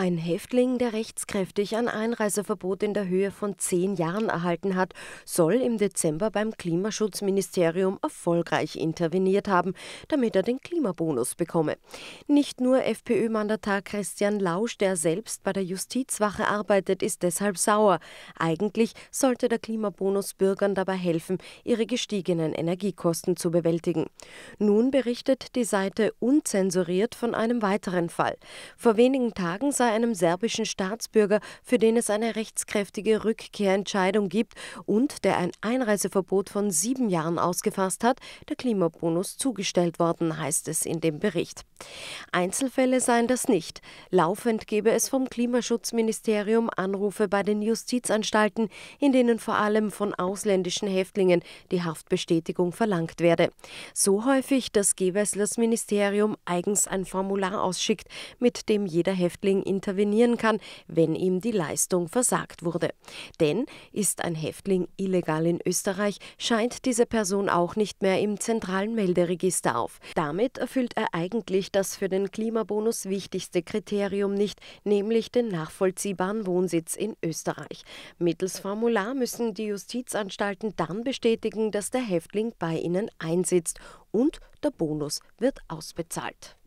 Ein Häftling, der rechtskräftig ein Einreiseverbot in der Höhe von zehn Jahren erhalten hat, soll im Dezember beim Klimaschutzministerium erfolgreich interveniert haben, damit er den Klimabonus bekomme. Nicht nur FPÖ-Mandatar Christian Lausch, der selbst bei der Justizwache arbeitet, ist deshalb sauer. Eigentlich sollte der Klimabonus Bürgern dabei helfen, ihre gestiegenen Energiekosten zu bewältigen. Nun berichtet die Seite unzensuriert von einem weiteren Fall. Vor wenigen Tagen sei bei einem serbischen Staatsbürger, für den es eine rechtskräftige Rückkehrentscheidung gibt und der ein Einreiseverbot von sieben Jahren ausgefasst hat, der Klimabonus zugestellt worden, heißt es in dem Bericht. Einzelfälle seien das nicht. Laufend gebe es vom Klimaschutzministerium Anrufe bei den Justizanstalten, in denen vor allem von ausländischen Häftlingen die Haftbestätigung verlangt werde. So häufig, dass Gewesslers Ministerium eigens ein Formular ausschickt, mit dem jeder Häftling in intervenieren kann, wenn ihm die Leistung versagt wurde. Denn ist ein Häftling illegal in Österreich, scheint diese Person auch nicht mehr im zentralen Melderegister auf. Damit erfüllt er eigentlich das für den Klimabonus wichtigste Kriterium nicht, nämlich den nachvollziehbaren Wohnsitz in Österreich. Mittels Formular müssen die Justizanstalten dann bestätigen, dass der Häftling bei ihnen einsitzt und der Bonus wird ausbezahlt.